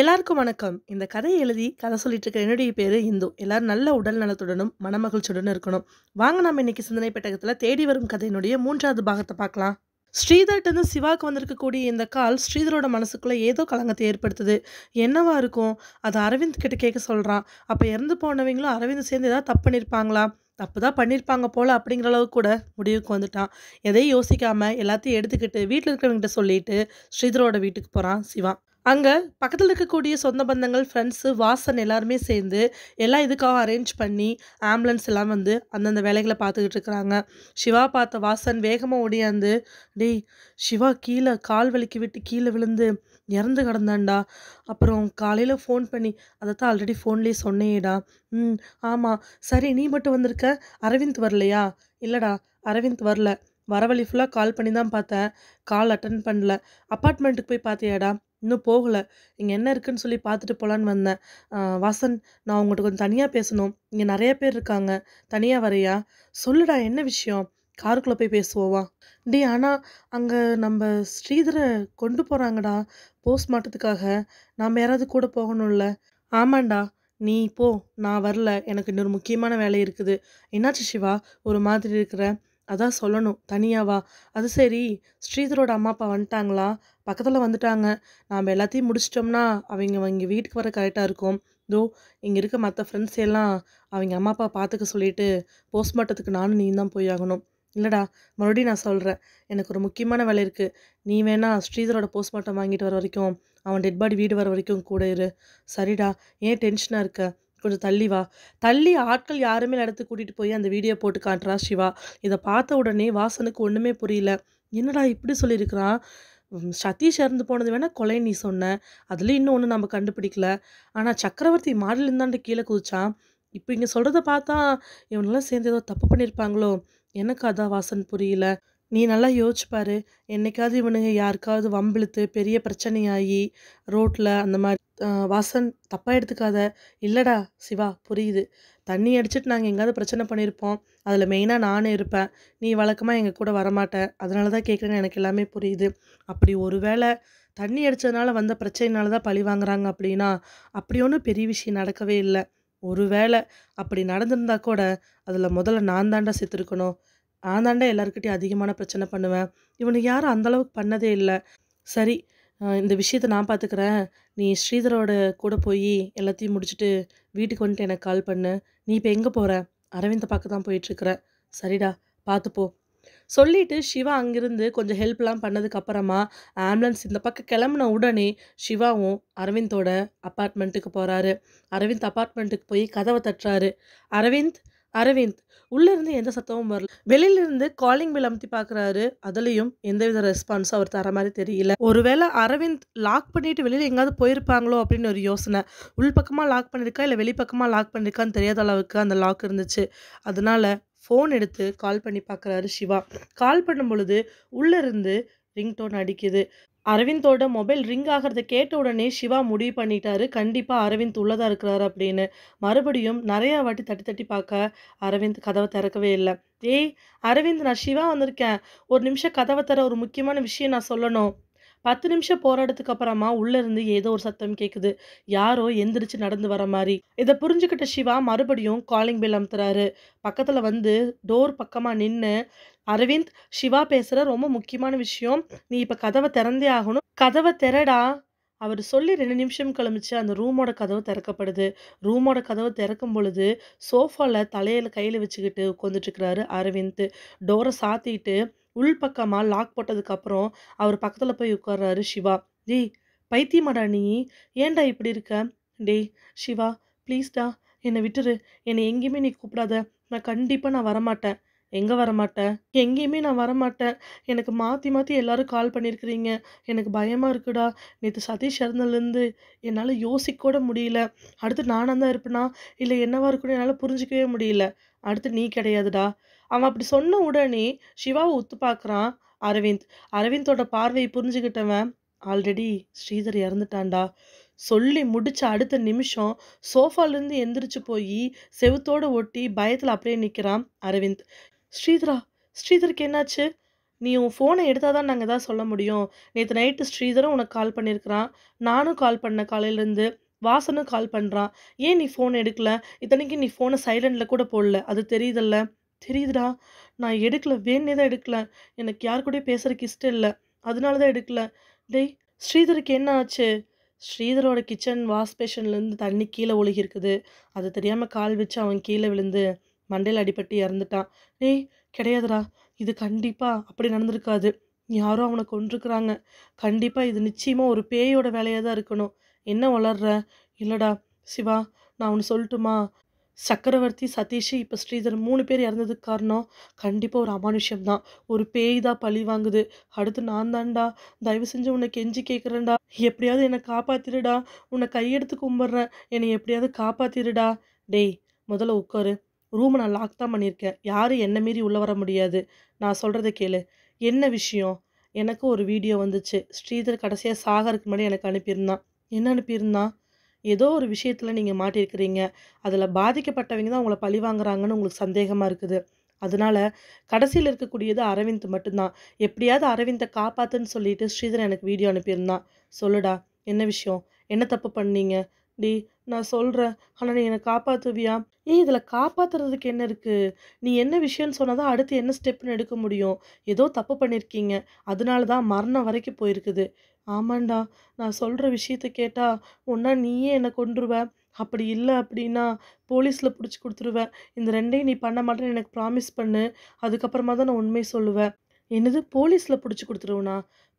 எல்லாருக்கும் வணக்கம் இந்த கதையை எழுதி கதை சொல்லிட்டு இருக்க என்னுடைய பேர் இந்து எல்லாரும் நல்ல உடல் நலத்துடனும் மனமகிழ்ச்சியுடனும் இருக்கணும் வாங்க நம்ம இன்னைக்கு சிந்தனை பெட்டகத்தில் தேடி வரும் கதையினுடைய மூன்றாவது பாகத்தை பார்க்கலாம் இருந்து சிவாவுக்கு வந்திருக்கக்கூடிய இந்த கால் ஸ்ரீதரோட மனசுக்குள்ளே ஏதோ கலங்கத்தை ஏற்படுத்துது என்னவா இருக்கும் அது அரவிந்த் கிட்ட கேட்க சொல்கிறான் அப்போ இறந்து போனவங்களும் அரவிந்த் சேர்ந்து ஏதாவது தப்பு பண்ணியிருப்பாங்களா தப்பு தான் பண்ணியிருப்பாங்க போல் அப்படிங்கிற அளவுக்கு கூட முடிவுக்கு வந்துட்டான் எதையும் யோசிக்காமல் எல்லாத்தையும் எடுத்துக்கிட்டு வீட்டில் இருக்கிறவங்ககிட்ட சொல்லிட்டு ஸ்ரீதரோட வீட்டுக்கு போகிறான் சிவா அங்கே பக்கத்தில் இருக்கக்கூடிய சொந்த பந்தங்கள் ஃப்ரெண்ட்ஸு வாசன் எல்லாருமே சேர்ந்து எல்லாம் இதுக்காக அரேஞ்ச் பண்ணி ஆம்புலன்ஸ் எல்லாம் வந்து அந்தந்த வேலைகளை பார்த்துக்கிட்டு இருக்கிறாங்க சிவா பார்த்த வாசன் வேகமாக ஓடியாந்து டேய் சிவா கீழே கால் வலிக்கு விட்டு கீழே விழுந்து இறந்து கிடந்தான்டா அப்புறம் காலையில் ஃபோன் பண்ணி அதை தான் ஆல்ரெடி ஃபோன்லேயே சொன்னேடா ம் ஆமாம் சரி நீ மட்டும் வந்திருக்க அரவிந்த் வரலையா இல்லைடா அரவிந்த் வரல வரவழி ஃபுல்லாக கால் பண்ணி தான் பார்த்தேன் கால் அட்டன் பண்ணல அப்பார்ட்மெண்ட்டுக்கு போய் பார்த்தியாடா இன்னும் போகலை இங்கே என்ன இருக்குன்னு சொல்லி பார்த்துட்டு போகலான்னு வந்தேன் வாசன் நான் உங்கள்கிட்ட கொஞ்சம் தனியாக பேசணும் இங்கே நிறைய பேர் இருக்காங்க தனியாக வரையா சொல்லுடா என்ன விஷயம் காருக்குள்ளே போய் பேசுவோவா டி ஆனால் அங்கே நம்ம ஸ்ரீதரை கொண்டு போகிறாங்கடா போஸ்ட்மார்ட்டத்துக்காக நாம் யாராவது கூட போகணும்ல ஆமாண்டா நீ போ நான் வரல எனக்கு இன்னொரு முக்கியமான வேலை இருக்குது என்னாச்சு சிவா ஒரு மாதிரி இருக்கிற அதான் சொல்லணும் தனியாவா அது சரி ஸ்ரீதரோட அம்மா அப்பா வந்துட்டாங்களா பக்கத்தில் வந்துட்டாங்க நாம் எல்லாத்தையும் முடிச்சிட்டோம்னா அவங்க இங்கே வீட்டுக்கு வர கரெக்டாக இருக்கும் தோ இங்கே இருக்க மற்ற ஃப்ரெண்ட்ஸ் எல்லாம் அவங்க அம்மா அப்பா பார்த்துக்க சொல்லிவிட்டு போஸ்ட்மார்ட்டத்துக்கு நானும் நீ தான் போய் ஆகணும் இல்லைடா மறுபடியும் நான் சொல்கிறேன் எனக்கு ஒரு முக்கியமான வேலை இருக்குது நீ வேணால் ஸ்ரீதரோட போஸ்ட்மார்ட்டம் வாங்கிட்டு வர வரைக்கும் அவன் டெட் பாடி வீடு வர வரைக்கும் கூட இரு சரிடா ஏன் டென்ஷனாக இருக்க கொஞ்சம் தள்ளி வா தள்ளி ஆட்கள் யாருமே இடத்து கூட்டிகிட்டு போய் அந்த வீடியோ போட்டு காட்டுறா சிவா இதை பார்த்த உடனே வாசனுக்கு ஒன்றுமே புரியல என்னடா இப்படி சொல்லியிருக்கிறான் சதீஷ் இறந்து போனது வேணால் கொலை நீ சொன்ன அதுலேயும் இன்னும் ஒன்று நம்ம கண்டுபிடிக்கல ஆனால் சக்கரவர்த்தி இருந்தாண்டு கீழே குதிச்சான் இப்போ இங்கே சொல்கிறத பார்த்தா இவனெல்லாம் சேர்ந்து ஏதோ தப்பு பண்ணியிருப்பாங்களோ எனக்கு அதான் வாசன் புரியல நீ நல்லா யோசிச்சுப்பாரு என்னைக்காவது இவனுங்க யாருக்காவது வம்பிழுத்து பெரிய பிரச்சனையாகி ரோட்டில் அந்த மாதிரி வாசன் தப்பாக எடுத்துக்காத இல்லைடா சிவா புரியுது தண்ணி அடிச்சுட்டு நாங்கள் எங்கேயாவது பிரச்சனை பண்ணியிருப்போம் அதில் மெயினாக நானே இருப்பேன் நீ வழக்கமாக எங்கள் கூட வரமாட்டேன் அதனால தான் கேட்குறேன்னு எனக்கு எல்லாமே புரியுது அப்படி ஒரு வேளை தண்ணி அடித்ததுனால வந்த பிரச்சனைனால தான் பழி வாங்குறாங்க அப்படின்னா அப்படி ஒன்றும் பெரிய விஷயம் நடக்கவே இல்லை ஒரு வேளை அப்படி நடந்திருந்தா கூட அதில் முதல்ல நான் தாண்டா செத்துருக்கணும் நான் தாண்டா எல்லாருக்கிட்டையும் அதிகமான பிரச்சனை பண்ணுவேன் இவனுக்கு யாரும் அந்தளவுக்கு பண்ணதே இல்லை சரி இந்த விஷயத்தை நான் பார்த்துக்கிறேன் நீ ஸ்ரீதரோட கூட போய் எல்லாத்தையும் முடிச்சுட்டு வீட்டுக்கு வந்துட்டு எனக்கு கால் பண்ணு நீ இப்போ எங்கே போகிற அரவிந்தை பார்க்க தான் போயிட்டுருக்குற சரிடா பார்த்துப்போ சொல்லிட்டு சிவா அங்கிருந்து கொஞ்சம் ஹெல்ப்லாம் பண்ணதுக்கப்புறமா ஆம்புலன்ஸ் இந்த பக்கம் கிளம்புன உடனே சிவாவும் அரவிந்தோட அப்பார்ட்மெண்ட்டுக்கு போகிறாரு அரவிந்த் அப்பார்ட்மெண்ட்டுக்கு போய் கதவை தட்டுறாரு அரவிந்த் அரவிந்த் உள்ளேருந்து எந்த சத்தமும் வரல வெளியிலிருந்து காலிங் பில் அமுத்தி பார்க்குறாரு அதுலேயும் எந்தவித ரெஸ்பான்ஸும் அவர் தர மாதிரி தெரியல ஒருவேளை அரவிந்த் லாக் பண்ணிட்டு வெளியில் எங்கேயாவது போயிருப்பாங்களோ அப்படின்னு ஒரு யோசனை உள்பக்கமாக லாக் பண்ணியிருக்கா இல்லை வெளிப்பக்கமாக லாக் பண்ணியிருக்கான்னு தெரியாத அளவுக்கு அந்த லாக் இருந்துச்சு அதனால ஃபோன் எடுத்து கால் பண்ணி பார்க்குறாரு சிவா கால் பண்ணும் பொழுது உள்ளேருந்து ரிங்டோன் அடிக்குது அரவிந்தோட மொபைல் ரிங் ஆகிறத கேட்ட உடனே சிவா முடிவு பண்ணிட்டாரு கண்டிப்பாக அரவிந்த் உள்ளதாக இருக்கிறாரு அப்படின்னு மறுபடியும் நிறையா வாட்டி தட்டி தட்டி பார்க்க அரவிந்த் கதவை திறக்கவே இல்லை ஏய் அரவிந்த் நான் சிவா வந்திருக்கேன் ஒரு நிமிஷம் கதவை தர ஒரு முக்கியமான விஷயம் நான் சொல்லணும் பத்து நிமிஷம் போராட்டத்துக்கு அப்புறமா உள்ளேருந்து ஏதோ ஒரு சத்தம் கேட்குது யாரோ எந்திரிச்சு நடந்து வர மாதிரி இதை புரிஞ்சுக்கிட்ட சிவா மறுபடியும் காலிங் பில் அமுத்துறாரு பக்கத்தில் வந்து டோர் பக்கமாக நின்று அரவிந்த் சிவா பேசுகிற ரொம்ப முக்கியமான விஷயம் நீ இப்போ கதவை திறந்தே ஆகணும் கதவை திறடா அவர் சொல்லி ரெண்டு நிமிஷம் கிளம்பிச்சு அந்த ரூமோட கதவு திறக்கப்படுது ரூமோட கதவு திறக்கும் பொழுது சோஃபாவில் தலையில் கையில் வச்சுக்கிட்டு உட்காந்துட்டுருக்கிறாரு அரவிந்த் டோரை சாத்திட்டு உள்பக்கமாக லாக் போட்டதுக்கப்புறம் அவர் பக்கத்தில் போய் உட்கார்றாரு சிவா டேய் பைத்தியமாடா நீ ஏண்டா இப்படி இருக்க டே சிவா ப்ளீஸ்டா என்னை விட்டுரு என்னை எங்கேயுமே நீ கூப்பிடாத நான் கண்டிப்பாக நான் வரமாட்டேன் எங்கே வரமாட்டேன் எங்கேயுமே நான் வரமாட்டேன் எனக்கு மாற்றி மாற்றி எல்லோரும் கால் பண்ணியிருக்கிறீங்க எனக்கு பயமாக இருக்குடா நேற்று சதீஷ் இறந்ததுலேருந்து என்னால் யோசிக்கூட முடியல அடுத்து நானாக தான் இருப்பேனா இல்லை என்னவாக இருக்கணும் என்னால் புரிஞ்சிக்கவே முடியல அடுத்து நீ கிடையாதுடா அவன் அப்படி சொன்ன உடனே சிவாவை ஒத்து பார்க்குறான் அரவிந்த் அரவிந்தோட பார்வையை புரிஞ்சுக்கிட்டவன் ஆல்ரெடி ஸ்ரீதர் இறந்துட்டான்டா சொல்லி முடிச்ச அடுத்த நிமிஷம் சோஃபாலேருந்து எந்திரிச்சு போய் செவுத்தோடு ஒட்டி பயத்தில் அப்படியே நிற்கிறான் அரவிந்த் ஸ்ரீதரா ஸ்ரீதருக்கு என்னாச்சு நீ உன் ஃபோனை எடுத்தால் தான் நாங்கள் தான் சொல்ல முடியும் நேற்று நைட்டு ஸ்ரீதரும் உனக்கு கால் பண்ணியிருக்கிறான் நானும் கால் பண்ண காலையிலேருந்து வாசனும் கால் பண்ணுறான் ஏன் நீ ஃபோன் எடுக்கல இத்தனைக்கு நீ ஃபோனை சைலண்டில் கூட போடல அது தெரியுதல்ல தெரியுதுடா நான் எடுக்கல வேணே தான் எடுக்கல எனக்கு யார் கூடயும் பேசுகிறக்கு இஷ்டம் இல்லை அதனால தான் எடுக்கல டேய் ஸ்ரீதருக்கு என்ன ஆச்சு ஸ்ரீதரோட கிச்சன் வாஷ் பேஷன்லேருந்து தண்ணி கீழே ஒழுகிருக்குது அது தெரியாமல் கால் வச்சு அவன் கீழே விழுந்து மண்டையில் அடிபட்டு இறந்துட்டான் ஏய் கிடையாதுடா இது கண்டிப்பாக அப்படி நடந்திருக்காது யாரும் அவனை கொண்டிருக்கிறாங்க கண்டிப்பாக இது நிச்சயமாக ஒரு பேயோட வேலையாக தான் இருக்கணும் என்ன வளர்ற இல்லைடா சிவா நான் அவனு சொல்லட்டுமா சக்கரவர்த்தி சதீஷ் இப்போ ஸ்ரீதர் மூணு பேர் இறந்ததுக்கு காரணம் கண்டிப்பாக ஒரு அமானுஷ்யம் தான் ஒரு பேய் தான் பழி வாங்குது அடுத்து நான் தான்டா தயவு செஞ்சு உன்னை கெஞ்சி கேட்குறேன்டா எப்படியாவது என்னை காப்பாத்திருடா உன்னை கையெடுத்து கும்பிட்றேன் என்னை எப்படியாவது காப்பாத்திருடா டேய் முதல்ல உட்காரு ரூமை நான் லாக் தான் பண்ணியிருக்கேன் யாரும் என்னை மீறி உள்ளே வர முடியாது நான் சொல்கிறத கேளு என்ன விஷயம் எனக்கும் ஒரு வீடியோ வந்துச்சு ஸ்ரீதர் கடைசியாக சாகருக்கு முன்னாடி எனக்கு அனுப்பியிருந்தான் என்ன அனுப்பியிருந்தான் ஏதோ ஒரு விஷயத்தில் நீங்கள் மாட்டியிருக்கிறீங்க அதில் பாதிக்கப்பட்டவங்க தான் உங்களை பழி வாங்குறாங்கன்னு உங்களுக்கு சந்தேகமாக இருக்குது அதனால் கடைசியில் இருக்கக்கூடியது அரவிந்த் மட்டும்தான் எப்படியாவது அரவிந்தை காப்பாத்துன்னு சொல்லிட்டு ஸ்ரீதர் எனக்கு வீடியோ அனுப்பியிருந்தான் சொல்லுடா என்ன விஷயம் என்ன தப்பு பண்ணீங்க டி நான் சொல்கிறேன் ஆனால் நீ என்னை காப்பாற்றுவியா ஏ இதில் காப்பாற்றுறதுக்கு என்ன இருக்குது நீ என்ன விஷயம்னு சொன்னால் தான் அடுத்து என்ன ஸ்டெப்னு எடுக்க முடியும் ஏதோ தப்பு பண்ணியிருக்கீங்க அதனால தான் மரணம் வரைக்கும் போயிருக்குது ஆமாண்டா நான் சொல்கிற விஷயத்த கேட்டால் ஒன்றா நீயே என்னை கொண்டுருவ அப்படி இல்லை அப்படின்னா போலீஸில் பிடிச்சி கொடுத்துருவேன் இந்த ரெண்டையும் நீ பண்ண மாட்டேன்னு எனக்கு ப்ராமிஸ் பண்ணு அதுக்கப்புறமா தான் நான் உண்மை சொல்லுவேன் என்னது போலீஸில் பிடிச்சி கொடுத்துருவனா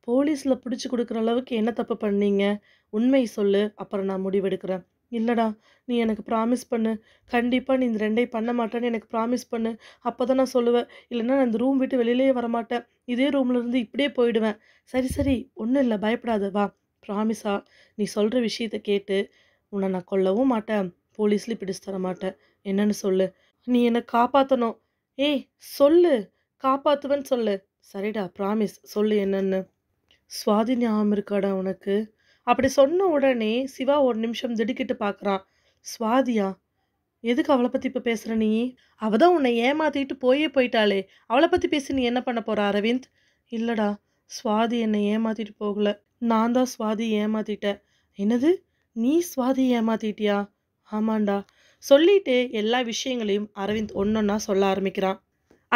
போலீஸில் பிடிச்சி கொடுக்குற அளவுக்கு என்ன தப்பு பண்ணீங்க உண்மை சொல்லு அப்புறம் நான் முடிவெடுக்கிறேன் இல்லைடா நீ எனக்கு ப்ராமிஸ் பண்ணு கண்டிப்பாக நீ இந்த ரெண்டையும் பண்ண மாட்டேன்னு எனக்கு ப்ராமிஸ் பண்ணு அப்போ தான் நான் சொல்லுவேன் இல்லைன்னா நான் இந்த ரூம் விட்டு வெளியிலேயே வரமாட்டேன் இதே ரூம்லேருந்து இப்படியே போயிடுவேன் சரி சரி ஒன்றும் இல்லை பயப்படாத வா ப்ராமிஸா நீ சொல்கிற விஷயத்த கேட்டு உன்னை நான் கொல்லவும் மாட்டேன் போலீஸ்லேயும் பிடிச்சு தர மாட்டேன் என்னன்னு சொல்லு நீ என்னை காப்பாற்றணும் ஏய் சொல்லு காப்பாற்றுவேன்னு சொல்லு சரிடா ப்ராமிஸ் சொல்லு என்னன்னு சுவாதி ஞாபகம் இருக்காடா உனக்கு அப்படி சொன்ன உடனே சிவா ஒரு நிமிஷம் திடுக்கிட்டு பார்க்குறான் சுவாதியா எதுக்கு அவளை பற்றி இப்போ பேசுகிற நீ அவள் தான் உன்னை ஏமாற்றிட்டு போயே போயிட்டாளே அவளை பற்றி பேசி நீ என்ன பண்ண போகிற அரவிந்த் இல்லைடா சுவாதி என்னை ஏமாற்றிட்டு போகல நான் தான் சுவாதி ஏமாற்றிட்டேன் என்னது நீ சுவாதி ஏமாத்திட்டியா ஆமாண்டா சொல்லிட்டு எல்லா விஷயங்களையும் அரவிந்த் ஒன்றொன்னா சொல்ல ஆரம்பிக்கிறான்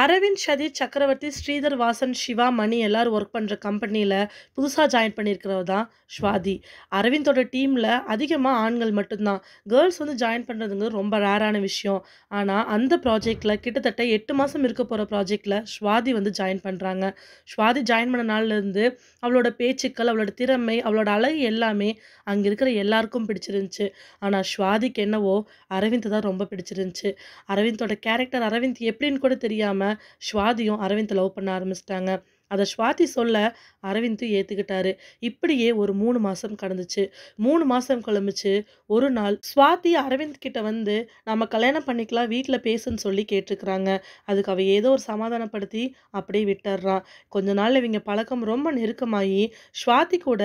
அரவிந்த் சதீஷ் சக்கரவர்த்தி ஸ்ரீதர் வாசன் சிவா மணி எல்லாரும் ஒர்க் பண்ணுற கம்பெனியில் புதுசாக ஜாயின் பண்ணியிருக்கிறவ தான் ஸ்வாதி அரவிந்தோட டீமில் அதிகமாக ஆண்கள் மட்டும்தான் கேர்ள்ஸ் வந்து ஜாயின் பண்ணுறதுங்க ரொம்ப ரேரான விஷயம் ஆனால் அந்த ப்ராஜெக்டில் கிட்டத்தட்ட எட்டு மாதம் இருக்க போகிற ப்ராஜெக்டில் ஸ்வாதி வந்து ஜாயின் பண்ணுறாங்க ஸ்வாதி ஜாயின் பண்ண நாள்லேருந்து அவளோட பேச்சுக்கள் அவளோட திறமை அவளோட அழகு எல்லாமே அங்கே இருக்கிற எல்லாருக்கும் பிடிச்சிருந்துச்சு ஆனால் ஸ்வாதிக்கு என்னவோ அரவிந்த் தான் ரொம்ப பிடிச்சிருந்துச்சு அரவிந்தோட கேரக்டர் அரவிந்த் எப்படின்னு கூட தெரியாமல் ஸ்வாதியும் அரவிந்த் லவ் பண்ண ஆரம்பிச்சிட்டாங்க அதை ஸ்வாதி சொல்ல அரவிந்த் ஏற்றுக்கிட்டாரு இப்படியே ஒரு மூணு மாதம் கடந்துச்சு மூணு மாதம் கிளம்பிச்சு ஒரு நாள் ஸ்வாதி அரவிந்த் கிட்ட வந்து நம்ம கல்யாணம் பண்ணிக்கலாம் வீட்டில் பேசுன்னு சொல்லி கேட்டிருக்கிறாங்க அதுக்கு அவள் ஏதோ ஒரு சமாதானப்படுத்தி அப்படியே விட்டுறான் கொஞ்ச நாள் இவங்க பழக்கம் ரொம்ப நெருக்கமாகி ஸ்வாதி கூட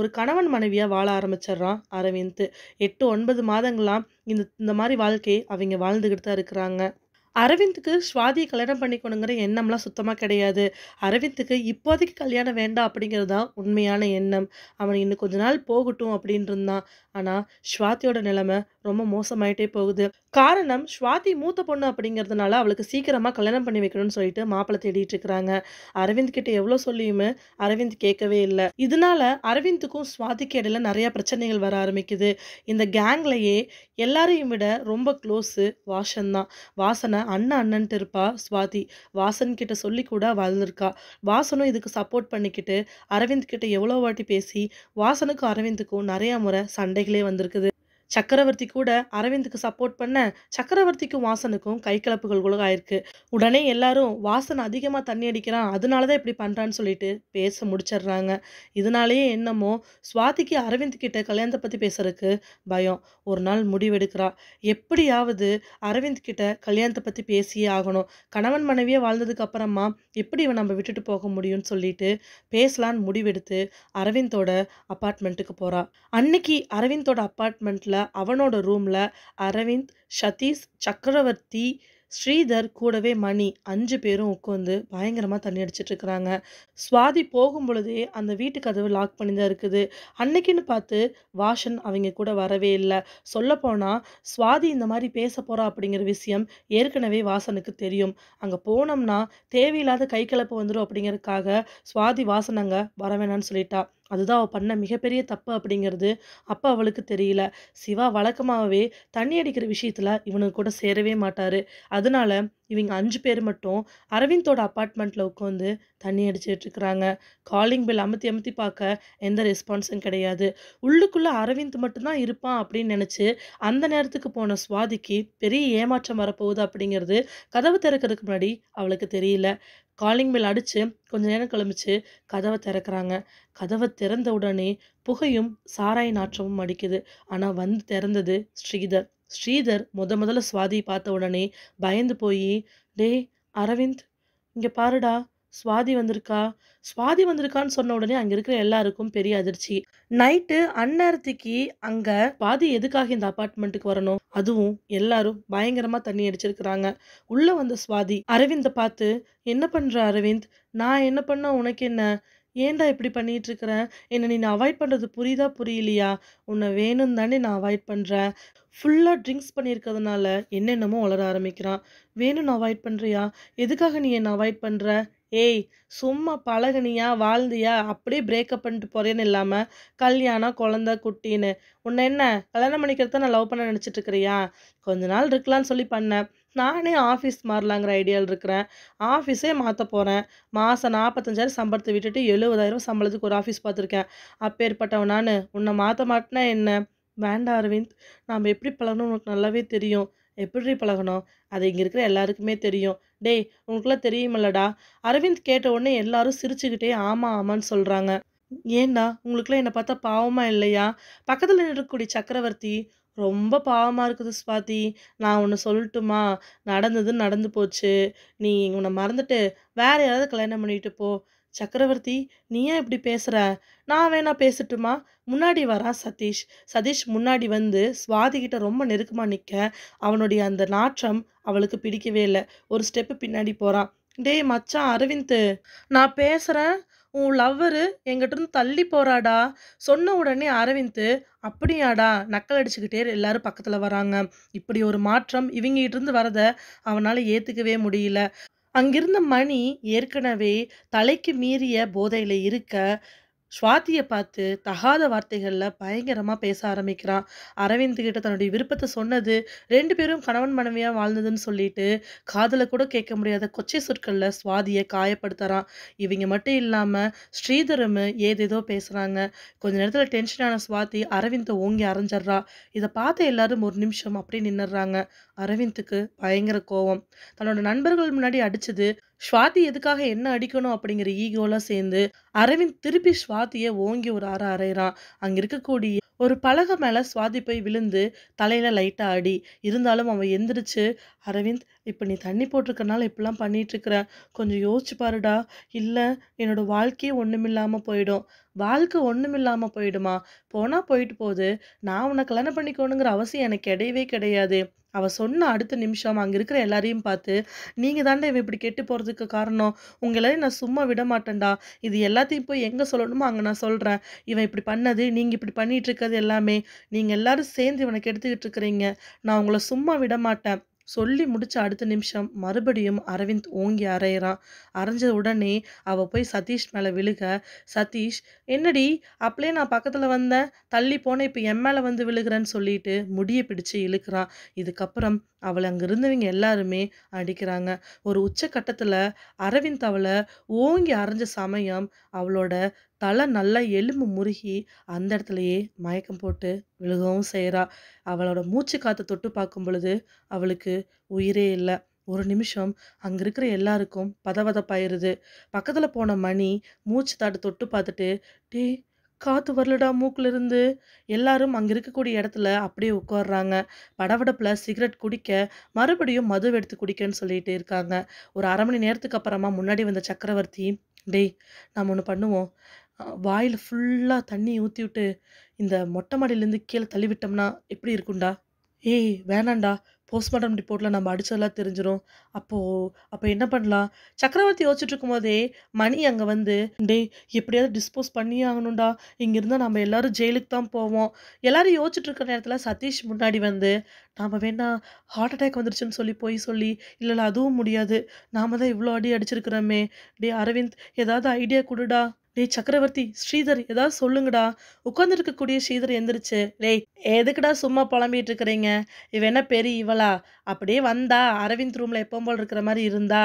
ஒரு கணவன் மனைவியாக வாழ ஆரம்பிச்சிடுறான் அரவிந்த் எட்டு ஒன்பது மாதங்களாம் இந்த இந்த மாதிரி வாழ்க்கையை அவங்க வாழ்ந்துக்கிட்டு தான் இருக்கிறாங்க அரவிந்துக்கு ஸ்வாதியை கல்யாணம் பண்ணிக்கணுங்கிற எண்ணம்லாம் சுத்தமாக கிடையாது அரவிந்துக்கு இப்போதைக்கு கல்யாணம் வேண்டாம் அப்படிங்கிறது தான் உண்மையான எண்ணம் அவன் இன்னும் கொஞ்ச நாள் போகட்டும் அப்படின்ட்டு இருந்தான் ஆனால் சுவாதியோட நிலைமை ரொம்ப மோசமாயிட்டே போகுது காரணம் ஸ்வாதி மூத்த பொண்ணு அப்படிங்கிறதுனால அவளுக்கு சீக்கிரமாக கல்யாணம் பண்ணி வைக்கணும்னு சொல்லிட்டு மாப்பிள்ளை தேடிட்டு இருக்கிறாங்க அரவிந்த் கிட்ட எவ்வளோ சொல்லியுமே அரவிந்த் கேட்கவே இல்லை இதனால அரவிந்துக்கும் ஸ்வாதிக்கு இடையில நிறையா பிரச்சனைகள் வர ஆரம்பிக்குது இந்த கேங்லையே எல்லாரையும் விட ரொம்ப க்ளோஸு வாசன் தான் வாசனை அண்ணன் அண்ணன்ட்டு இருப்பா ஸ்வாதி வாசன் கிட்ட சொல்லி கூட வளர்ந்துருக்கா வாசனும் இதுக்கு சப்போர்ட் பண்ணிக்கிட்டு அரவிந்த் கிட்ட எவ்வளோ வாட்டி பேசி வாசனுக்கும் அரவிந்துக்கும் நிறையா முறை சண்டைகளே வந்திருக்குது சக்கரவர்த்தி கூட அரவிந்துக்கு சப்போர்ட் பண்ண சக்கரவர்த்திக்கும் வாசனுக்கும் கை கலப்புகள் உலகாயிருக்கு உடனே எல்லாரும் வாசன் அதிகமாக தண்ணி அடிக்கிறான் அதனால தான் இப்படி பண்ணுறான்னு சொல்லிட்டு பேச முடிச்சிடுறாங்க இதனாலேயே என்னமோ சுவாதிக்கு அரவிந்த் கிட்ட கல்யாணத்தை பற்றி பேசுறதுக்கு பயம் ஒரு நாள் முடிவெடுக்கிறா எப்படியாவது அரவிந்த் கிட்ட கல்யாணத்தை பற்றி பேசியே ஆகணும் கணவன் மனைவியே வாழ்ந்ததுக்கு அப்புறமா எப்படி இவன் நம்ம விட்டுட்டு போக முடியும்னு சொல்லிட்டு பேசலான்னு முடிவெடுத்து அரவிந்தோட அப்பார்ட்மெண்ட்டுக்கு போகிறா அன்னைக்கு அரவிந்தோட அப்பார்ட்மெண்ட்டில் அவனோட ரூமில் அரவிந்த் சதீஷ் சக்கரவர்த்தி ஸ்ரீதர் கூடவே மணி அஞ்சு பேரும் உட்காந்து பயங்கரமாக தண்ணி அடிச்சிட்ருக்கிறாங்க சுவாதி போகும் பொழுதே அந்த வீட்டு கதவு லாக் பண்ணி தான் இருக்குது அன்னைக்குன்னு பார்த்து வாஷன் அவங்க கூட வரவே இல்லை சொல்லப்போனால் சுவாதி இந்த மாதிரி பேச போகிறா அப்படிங்கிற விஷயம் ஏற்கனவே வாசனுக்கு தெரியும் அங்கே போனோம்னா தேவையில்லாத கை கலப்பு வந்துடும் அப்படிங்கிறதுக்காக சுவாதி வாசன் அங்கே வரவேணான்னு சொல்லிட்டா அதுதான் அவள் பண்ண மிகப்பெரிய தப்பு அப்படிங்கிறது அப்போ அவளுக்கு தெரியல சிவா வழக்கமாகவே தண்ணி அடிக்கிற விஷயத்தில் இவனுக்கு கூட சேரவே மாட்டார் அதனால இவங்க அஞ்சு பேர் மட்டும் அரவிந்தோட அப்பார்ட்மெண்ட்டில் உட்காந்து தண்ணி அடிச்சிட்ருக்குறாங்க காலிங் பில் அமுத்தி அமுத்தி பார்க்க எந்த ரெஸ்பான்ஸும் கிடையாது உள்ளுக்குள்ளே அரவிந்த் மட்டும்தான் இருப்பான் அப்படின்னு நினச்சி அந்த நேரத்துக்கு போன சுவாதிக்கு பெரிய ஏமாற்றம் வரப்போகுது அப்படிங்கிறது கதவு திறக்கிறதுக்கு முன்னாடி அவளுக்கு தெரியல காலிங் மேல் அடித்து கொஞ்சம் நேரம் கிளம்பிச்சு கதவை திறக்கிறாங்க கதவை திறந்த உடனே புகையும் சாராய நாற்றமும் அடிக்குது ஆனால் வந்து திறந்தது ஸ்ரீதர் ஸ்ரீதர் முத முதல்ல சுவாதி பார்த்த உடனே பயந்து போய் டே அரவிந்த் இங்கே பாருடா சுவாதி வந்திருக்கா சுவாதி வந்திருக்கான்னு சொன்ன உடனே அங்கே இருக்கிற எல்லாருக்கும் பெரிய அதிர்ச்சி நைட்டு அந்நேரத்துக்கு அங்கே சுவாதி எதுக்காக இந்த அப்பார்ட்மெண்ட்டுக்கு வரணும் அதுவும் எல்லாரும் பயங்கரமாக தண்ணி அடிச்சிருக்கிறாங்க உள்ளே வந்த சுவாதி அரவிந்தை பார்த்து என்ன பண்ணுற அரவிந்த் நான் என்ன பண்ண உனக்கு என்ன ஏன்டா இப்படி பண்ணிட்டு இருக்கிறேன் என்னை நீ அவாய்ட் பண்ணுறது புரியுதா புரியலையா உன்னை வேணும் தானே நான் அவாய்ட் பண்ணுறேன் ஃபுல்லாக ட்ரிங்க்ஸ் பண்ணியிருக்கிறதுனால என்னென்னமோ வளர ஆரம்பிக்கிறான் வேணும் நான் அவாய்ட் பண்ணுறியா எதுக்காக நீ என்னை அவாய்ட் பண்ணுற ஏய் சும்மா பழகுனியா வாழ்ந்தியா அப்படியே பிரேக்கப் பண்ணிட்டு போகிறேன்னு இல்லாமல் கல்யாணம் குழந்த குட்டின்னு உன்னை என்ன கல்யாணம் பண்ணிக்கிறத நான் லவ் பண்ண நினச்சிட்டு இருக்கிறியா கொஞ்ச நாள் இருக்கலான்னு சொல்லி பண்ணேன் நானே ஆஃபீஸ் மாறலாங்கிற ஐடியாவில் இருக்கிறேன் ஆஃபீஸே மாற்ற போகிறேன் மாதம் நாற்பத்தஞ்சாயிரம் சம்பளத்தை விட்டுட்டு எழுபதாயிரம் சம்பளத்துக்கு ஒரு ஆஃபீஸ் பார்த்துருக்கேன் அப்பேற்பட்டவன் நான் உன்னை மாற்ற மாட்டினா என்ன வேண்டாம் அரவிந்த் நாம் எப்படி பழகணும் உனக்கு நல்லாவே தெரியும் எப்படி பழகணும் அது இங்கே இருக்கிற எல்லாருக்குமே தெரியும் டேய் உங்களுக்குலாம் தெரியுமில்லடா அரவிந்த் கேட்ட உடனே எல்லாரும் சிரிச்சுக்கிட்டே ஆமாம் ஆமான்னு சொல்கிறாங்க ஏன்னா உங்களுக்குலாம் என்னை பார்த்தா பாவமாக இல்லையா பக்கத்தில் இருக்கக்கூடிய சக்கரவர்த்தி ரொம்ப பாவமாக இருக்குது ஸ்வாதி நான் ஒன்று சொல்லட்டுமா நடந்தது நடந்து போச்சு நீ உன்னை மறந்துட்டு வேறு யாராவது கல்யாணம் பண்ணிட்டு போ சக்கரவர்த்தி நீ ஏன் இப்படி பேசுகிற நான் வேணா பேசட்டுமா முன்னாடி வரான் சதீஷ் சதீஷ் முன்னாடி வந்து சுவாதி கிட்ட ரொம்ப நெருக்கமாக நிற்க அவனுடைய அந்த நாற்றம் அவளுக்கு பிடிக்கவே இல்லை ஒரு ஸ்டெப்பு பின்னாடி போகிறான் டேய் மச்சான் அரவிந்த் நான் பேசுகிறேன் உன் லவ்வரு எங்கிட்டருந்து தள்ளி போகிறாடா சொன்ன உடனே அரவிந்த் அப்படியாடா நக்கல் அடிச்சுக்கிட்டே எல்லாரும் பக்கத்தில் வராங்க இப்படி ஒரு மாற்றம் இவங்கிட்டிருந்து வரதை அவனால் ஏற்றுக்கவே முடியல அங்கிருந்த மணி ஏற்கனவே தலைக்கு மீறிய போதையில் இருக்க ஸ்வாதியை பார்த்து தகாத வார்த்தைகளில் பயங்கரமாக பேச ஆரம்பிக்கிறான் அரவிந்த் கிட்ட தன்னுடைய விருப்பத்தை சொன்னது ரெண்டு பேரும் கணவன் மனைவியாக வாழ்ந்ததுன்னு சொல்லிட்டு காதில் கூட கேட்க முடியாத கொச்சை சொற்களில் சுவாதியை காயப்படுத்துகிறான் இவங்க மட்டும் இல்லாமல் ஸ்ரீதரும் ஏதேதோ பேசுகிறாங்க கொஞ்ச நேரத்தில் டென்ஷனான சுவாதி அரவிந்தை ஓங்கி அரைஞ்சிட்றா இதை பார்த்து எல்லாரும் ஒரு நிமிஷம் அப்படி நின்னுடுறாங்க அரவிந்துக்கு பயங்கர கோவம் தன்னோட நண்பர்கள் முன்னாடி அடிச்சது ஸ்வாதி எதுக்காக என்ன அடிக்கணும் அப்படிங்கிற ஈகோலாம் சேர்ந்து அரவிந்த் திருப்பி ஸ்வாதியை ஓங்கி ஒரு அற அரைகிறான் அங்கே இருக்கக்கூடிய ஒரு பலகை மேலே சுவாதி போய் விழுந்து தலையில் லைட்டாக ஆடி இருந்தாலும் அவன் எந்திரிச்சு அரவிந்த் இப்போ நீ தண்ணி போட்டிருக்கனால இப்படிலாம் பண்ணிகிட்ருக்குற கொஞ்சம் யோசிச்சு பாருடா இல்லை என்னோடய வாழ்க்கையே ஒன்றுமில்லாமல் போயிடும் வாழ்க்கை ஒன்றுமில்லாமல் போயிடுமா போனால் போயிட்டு போகுது நான் உன்னை கல்யாணம் பண்ணிக்கணுங்கிற அவசியம் எனக்கு கிடையவே கிடையாது அவள் சொன்ன அடுத்த நிமிஷம் அங்கே இருக்கிற எல்லாரையும் பார்த்து நீங்கள் தாண்டா இவன் இப்படி கெட்டு போகிறதுக்கு காரணம் உங்கள் எல்லாரையும் நான் சும்மா விட மாட்டேன்டா இது எல்லாத்தையும் போய் எங்கே சொல்லணுமோ அங்கே நான் சொல்கிறேன் இவன் இப்படி பண்ணது நீங்கள் இப்படி பண்ணிகிட்டு இருக்கிறது எல்லாமே நீங்கள் எல்லோரும் சேர்ந்து இவனை கெடுத்துக்கிட்டு இருக்கிறீங்க நான் உங்களை சும்மா விட மாட்டேன் சொல்லி முடித்த அடுத்த நிமிஷம் மறுபடியும் அரவிந்த் ஓங்கி அரையிறான் அரைஞ்ச உடனே அவள் போய் சதீஷ் மேலே விழுக சதீஷ் என்னடி அப்படியே நான் பக்கத்தில் வந்தேன் தள்ளி போனேன் இப்போ என் மேலே வந்து விழுகிறேன்னு சொல்லிட்டு முடியை பிடிச்சு இழுக்கிறான் இதுக்கப்புறம் அவளை அங்கே இருந்தவங்க எல்லாருமே அடிக்கிறாங்க ஒரு உச்சக்கட்டத்தில் அரவிந்த் அவளை ஓங்கி அரைஞ்ச சமயம் அவளோட தலை நல்லா எலும்பு முருகி அந்த இடத்துலையே மயக்கம் போட்டு விழுகவும் செய்கிறா அவளோட மூச்சு காற்று தொட்டு பார்க்கும் பொழுது அவளுக்கு உயிரே இல்லை ஒரு நிமிஷம் அங்கே இருக்கிற எல்லாருக்கும் பதவதப்பாயிருது பக்கத்தில் போன மணி மூச்சு தாட்டு தொட்டு பார்த்துட்டு டே காற்று வரலடா மூக்கிலிருந்து எல்லாரும் அங்கே இருக்கக்கூடிய இடத்துல அப்படியே உட்காடுறாங்க படவடப்பில் சிகரெட் குடிக்க மறுபடியும் மது எடுத்து குடிக்கன்னு சொல்லிட்டு இருக்காங்க ஒரு அரை மணி நேரத்துக்கு அப்புறமா முன்னாடி வந்த சக்கரவர்த்தி டேய் நம்ம ஒன்று பண்ணுவோம் வாயில் ஃபுல்லாக தண்ணி ஊற்றி விட்டு இந்த மொட்டை மாடியிலேருந்து கீழே தள்ளி விட்டோம்னா எப்படி இருக்கும்டா ஏய் வேணாண்டா போஸ்ட்மார்ட்டம் ரிப்போர்ட்டில் நம்ம அடித்ததெல்லாம் தெரிஞ்சிடும் அப்போது அப்போ என்ன பண்ணலாம் சக்கரவர்த்தி யோசிச்சுட்டு இருக்கும்போதே மணி அங்கே வந்து டே எப்படியாவது டிஸ்போஸ் பண்ணி ஆகணும்டா இங்கேருந்தால் நம்ம எல்லோரும் ஜெயிலுக்கு தான் போவோம் எல்லோரும் யோசிச்சுட்டு இருக்கிற நேரத்தில் சதீஷ் முன்னாடி வந்து நாம் வேணா ஹார்ட் அட்டாக் வந்துருச்சுன்னு சொல்லி போய் சொல்லி இல்லைல்ல அதுவும் முடியாது நாம் தான் இவ்வளோ அடி அடிச்சிருக்கிறோமே டே அரவிந்த் ஏதாவது ஐடியா கொடுடா டேய் சக்கரவர்த்தி ஸ்ரீதர் ஏதாவது சொல்லுங்கடா உட்காந்துருக்கக்கூடிய ஸ்ரீதர் எந்திரிச்சு டேய் எதுக்குடா சும்மா புலம்பிட்டு இருக்கிறீங்க இவ என்ன பெரிய இவளா அப்படியே வந்தா அரவிந்த் ரூமில் எப்பவும் போல் இருக்கிற மாதிரி இருந்தா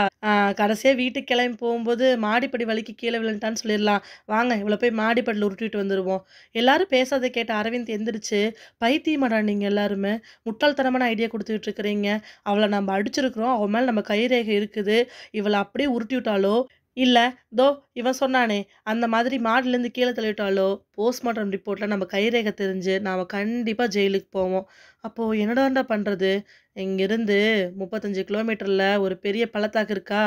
கடைசியாக வீட்டுக்கு கிளம்பி போகும்போது மாடிப்படி வலிக்கு கீழே விழுந்துட்டான்னு சொல்லிடலாம் வாங்க இவ்வளோ போய் மாடிப்படியில் உருட்டிட்டு வந்துடுவோம் எல்லாரும் பேசாத கேட்ட அரவிந்த் எந்திரிச்சு பைத்தியமாடா நீங்கள் எல்லாருமே முட்டாள்தனமான ஐடியா கொடுத்துக்கிட்டு இருக்கிறீங்க அவளை நம்ம அடிச்சிருக்கிறோம் அவள் மேலே நம்ம கைரேகை இருக்குது இவளை அப்படியே உருட்டி விட்டாலோ இல்லை தோ இவன் சொன்னானே அந்த மாதிரி மாடிலேருந்து கீழே தள்ளிவிட்டாலோ போஸ்ட்மார்ட்டம் ரிப்போர்ட்டில் நம்ம கைரேகை தெரிஞ்சு நாம் கண்டிப்பாக ஜெயிலுக்கு போவோம் அப்போது என்னடாண்டா பண்ணுறது இங்கேருந்து முப்பத்தஞ்சு கிலோமீட்டரில் ஒரு பெரிய பள்ளத்தாக்கு இருக்கா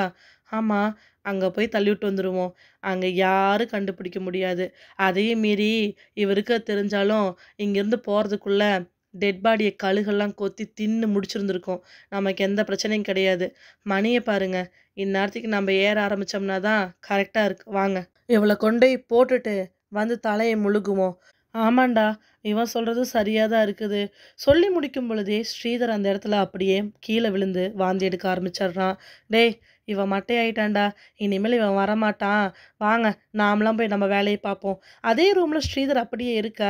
ஆமாம் அங்கே போய் தள்ளிவிட்டு வந்துடுவோம் அங்கே யாரும் கண்டுபிடிக்க முடியாது அதையும் மீறி இவருக்கு தெரிஞ்சாலும் இங்கேருந்து போகிறதுக்குள்ளே டெட் பாடியை கழுகெல்லாம் கொத்தி தின்னு முடிச்சிருந்துருக்கோம் நமக்கு எந்த பிரச்சனையும் கிடையாது மணியை பாருங்க இந்நேரத்துக்கு நம்ம ஏற ஆரம்பித்தோம்னா தான் கரெக்டாக இருக்கு வாங்க இவளை கொண்டு போட்டுட்டு வந்து தலையை முழுகுவோம் ஆமாண்டா இவன் சொல்கிறது சரியாக தான் இருக்குது சொல்லி முடிக்கும் பொழுதே ஸ்ரீதர் அந்த இடத்துல அப்படியே கீழே விழுந்து வாந்தி எடுக்க ஆரம்பிச்சிடுறான் டேய் இவன் மட்டையாயிட்டான்டா இனிமேல் இவன் வரமாட்டான் வாங்க நாமலாம் போய் நம்ம வேலையை பார்ப்போம் அதே ரூமில் ஸ்ரீதர் அப்படியே இருக்க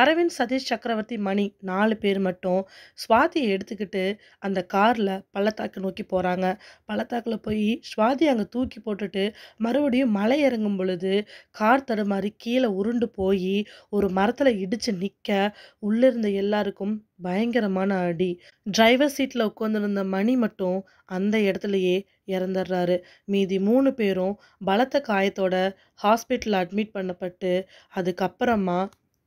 அரவிந்த் சதீஷ் சக்கரவர்த்தி மணி நாலு பேர் மட்டும் சுவாதியை எடுத்துக்கிட்டு அந்த காரில் பள்ளத்தாக்கு நோக்கி போகிறாங்க பள்ளத்தாக்கில் போய் சுவாதி அங்கே தூக்கி போட்டுட்டு மறுபடியும் மலை இறங்கும் பொழுது கார் தடுமாறி கீழே உருண்டு போய் ஒரு மரத்தில் இடித்து நிற்க உள்ளே இருந்த எல்லாருக்கும் பயங்கரமான அடி டிரைவர் சீட்டில் உட்காந்துருந்த மணி மட்டும் அந்த இடத்துலையே இறந்துடுறாரு மீதி மூணு பேரும் பலத்த காயத்தோட ஹாஸ்பிட்டலில் அட்மிட் பண்ணப்பட்டு அதுக்கப்புறமா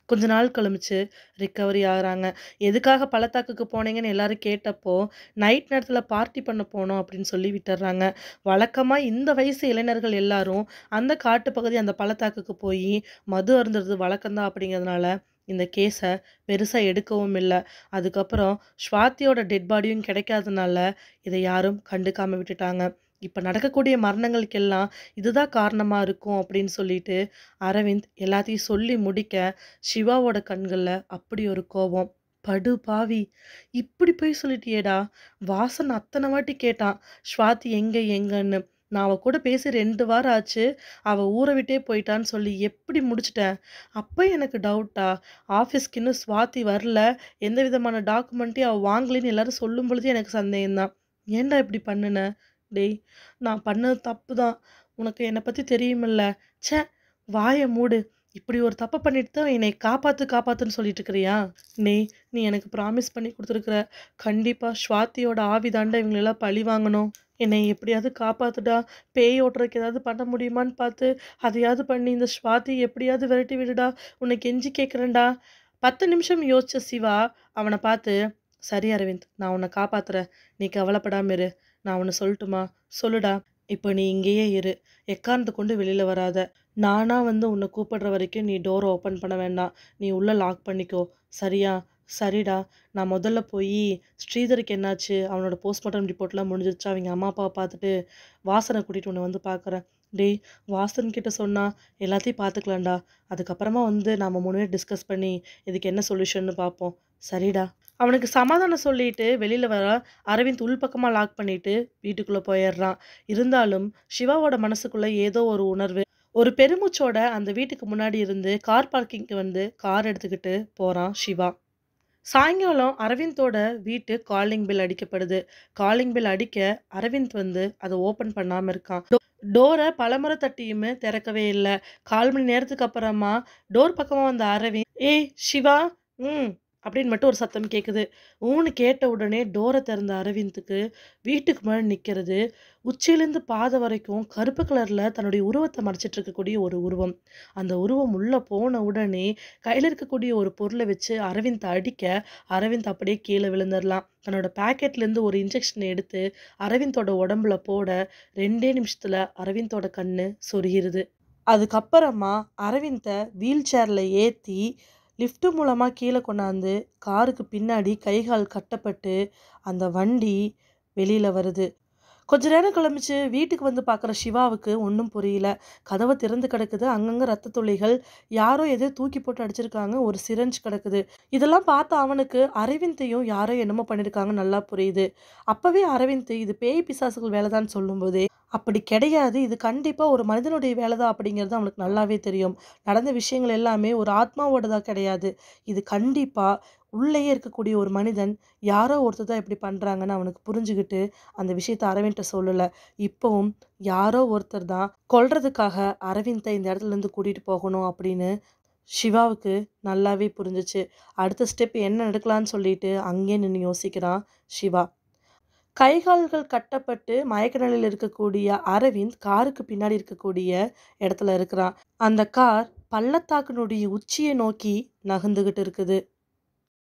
கொஞ்ச நாள் கழிச்சு ரிக்கவரி ஆகிறாங்க எதுக்காக பள்ளத்தாக்குக்கு போனீங்கன்னு எல்லாரும் கேட்டப்போ நைட் நேரத்தில் பார்ட்டி பண்ண போனோம் அப்படின்னு சொல்லி விட்டுறாங்க வழக்கமாக இந்த வயசு இளைஞர்கள் எல்லாரும் அந்த பகுதி அந்த பள்ளத்தாக்குக்கு போய் மது அருந்துறது வழக்கம்தான் அப்படிங்கிறதுனால இந்த கேஸை பெருசாக எடுக்கவும் இல்லை அதுக்கப்புறம் ஸ்வாத்தியோட டெட் பாடியும் கிடைக்காதனால இதை யாரும் கண்டுக்காமல் விட்டுட்டாங்க இப்போ நடக்கக்கூடிய மரணங்களுக்கெல்லாம் இதுதான் காரணமாக இருக்கும் அப்படின்னு சொல்லிட்டு அரவிந்த் எல்லாத்தையும் சொல்லி முடிக்க சிவாவோட கண்களில் அப்படி ஒரு கோபம் படு பாவி இப்படி போய் சொல்லிட்டியேடா வாசன் அத்தனை வாட்டி கேட்டான் ஸ்வாதி எங்கே எங்கன்னு நான் அவள் கூட பேசி ரெண்டு வாரம் ஆச்சு அவள் ஊற விட்டே போயிட்டான்னு சொல்லி எப்படி முடிச்சிட்டேன் அப்போ எனக்கு டவுட்டா ஆஃபீஸ்க்கு இன்னும் சுவாத்தி வரல எந்த விதமான டாக்குமெண்ட்டையும் அவள் வாங்கலைன்னு எல்லாரும் சொல்லும் பொழுது எனக்கு சந்தேகம்தான் ஏன்டா இப்படி பண்ணுனேன் டேய் நான் பண்ணது தப்பு தான் உனக்கு என்னை பற்றி தெரியுமில்ல சே வாயை மூடு இப்படி ஒரு தப்பு பண்ணிட்டு தான் என்னை காப்பாற்று காப்பாற்றுன்னு சொல்லிட்டு இருக்கிறியா நீ எனக்கு ப்ராமிஸ் பண்ணி கொடுத்துருக்குற கண்டிப்பாக ஸ்வாத்தியோட ஆவிதாண்ட இவங்களெல்லாம் பழி வாங்கணும் என்னை எப்படியாவது காப்பாற்றுடா பேய் ஓட்டுறதுக்கு ஏதாவது பண்ண முடியுமான்னு பார்த்து அதையாவது பண்ணி இந்த ஸ்வாதி எப்படியாவது விரட்டி விடுடா உன்னை கெஞ்சி கேட்குறேன்டா பத்து நிமிஷம் யோசிச்ச சிவா அவனை பார்த்து சரி அரவிந்த் நான் உன்னை காப்பாற்றுறேன் நீ கவலைப்படாமல் இரு நான் உன்னை சொல்லட்டுமா சொல்லுடா இப்போ நீ இங்கேயே இரு எக்காரணத்து கொண்டு வெளியில் வராத நானாக வந்து உன்னை கூப்பிடுற வரைக்கும் நீ டோர் ஓப்பன் பண்ண வேண்டாம் நீ உள்ளே லாக் பண்ணிக்கோ சரியா சரிடா நான் முதல்ல போய் ஸ்ரீதருக்கு என்னாச்சு அவனோட போஸ்ட்மார்ட்டம் ரிப்போர்ட்லாம் முடிஞ்சிருச்சு அவங்க அம்மா அப்பாவை பார்த்துட்டு வாசனை கூட்டிகிட்டு உன்னை வந்து பார்க்குறேன் டேய் வாசன் கிட்ட சொன்னால் எல்லாத்தையும் பார்த்துக்கலாம்டா அதுக்கப்புறமா வந்து நாம் மூணு பேர் டிஸ்கஸ் பண்ணி இதுக்கு என்ன சொல்யூஷன்னு பார்ப்போம் சரிடா அவனுக்கு சமாதானம் சொல்லிட்டு வெளியில் வர அரவிந்த் உள்பக்கமாக லாக் பண்ணிட்டு வீட்டுக்குள்ளே போயிடுறான் இருந்தாலும் சிவாவோட மனசுக்குள்ளே ஏதோ ஒரு உணர்வு ஒரு பெருமூச்சோட அந்த வீட்டுக்கு முன்னாடி இருந்து கார் பார்க்கிங்க்கு வந்து கார் எடுத்துக்கிட்டு போகிறான் சிவா சாயங்காலம் அரவிந்தோட வீட்டு காலிங் பில் அடிக்கப்படுது காலிங் பில் அடிக்க அரவிந்த் வந்து அதை ஓப்பன் பண்ணாமல் இருக்கான் டோரை பலமுறை தட்டியுமே திறக்கவே இல்லை கால் மணி நேரத்துக்கு அப்புறமா டோர் பக்கமாக வந்த அரவிந்த் ஏய் சிவா ம் அப்படின்னு மட்டும் ஒரு சத்தம் கேட்குது ஊன்னு கேட்ட உடனே டோரை திறந்த அரவிந்துக்கு வீட்டுக்கு மேலே நிற்கிறது உச்சியிலேருந்து பாதை வரைக்கும் கருப்பு கலரில் தன்னுடைய உருவத்தை மறைச்சிட்டு இருக்கக்கூடிய ஒரு உருவம் அந்த உருவம் உள்ளே போன உடனே கையில் இருக்கக்கூடிய ஒரு பொருளை வச்சு அரவிந்த் அடிக்க அரவிந்த் அப்படியே கீழே விழுந்துடலாம் தன்னோட பேக்கெட்லேருந்து ஒரு இன்ஜெக்ஷன் எடுத்து அரவிந்தோட உடம்புல போட ரெண்டே நிமிஷத்தில் அரவிந்தோட கண் சொருகிறது அதுக்கப்புறமா அரவிந்தை வீல் சேரில் ஏற்றி லிஃப்ட்டு மூலமாக கீழே கொண்டாந்து காருக்கு பின்னாடி கை கால் கட்டப்பட்டு அந்த வண்டி வெளியில் வருது கொஞ்ச நேரம் கிளம்பிச்சு வீட்டுக்கு வந்து பார்க்குற சிவாவுக்கு ஒன்றும் புரியல கதவை திறந்து கிடக்குது அங்கங்கே ரத்த துளிகள் யாரோ எதோ தூக்கி போட்டு அடிச்சிருக்காங்க ஒரு சிரஞ்ச் கிடக்குது இதெல்லாம் பார்த்த அவனுக்கு அரவிந்தையும் யாரோ என்னமோ பண்ணியிருக்காங்க நல்லா புரியுது அப்போவே அரவிந்த் இது பேய் பிசாசுகள் வேலை தான் சொல்லும்போதே அப்படி கிடையாது இது கண்டிப்பாக ஒரு மனிதனுடைய வேலை தான் அப்படிங்கிறது அவனுக்கு நல்லாவே தெரியும் நடந்த விஷயங்கள் எல்லாமே ஒரு ஆத்மாவோடதாக கிடையாது இது கண்டிப்பாக உள்ளேயே இருக்கக்கூடிய ஒரு மனிதன் யாரோ ஒருத்தர் தான் இப்படி பண்ணுறாங்கன்னு அவனுக்கு புரிஞ்சுக்கிட்டு அந்த விஷயத்த அரவிண்ட்ட சொல்லலை இப்போவும் யாரோ ஒருத்தர் தான் கொல்றதுக்காக அரவிந்தை இந்த இடத்துலேருந்து கூட்டிகிட்டு போகணும் அப்படின்னு சிவாவுக்கு நல்லாவே புரிஞ்சிச்சு அடுத்த ஸ்டெப் என்ன எடுக்கலான்னு சொல்லிட்டு அங்கேயே நின்று யோசிக்கிறான் சிவா கால்கள் கட்டப்பட்டு மயக்க நிலையில் இருக்கக்கூடிய அரவிந்த் காருக்கு பின்னாடி இருக்கக்கூடிய இடத்துல இருக்கிறான் அந்த கார் பள்ளத்தாக்கினுடைய உச்சியை நோக்கி நகர்ந்துகிட்டு இருக்குது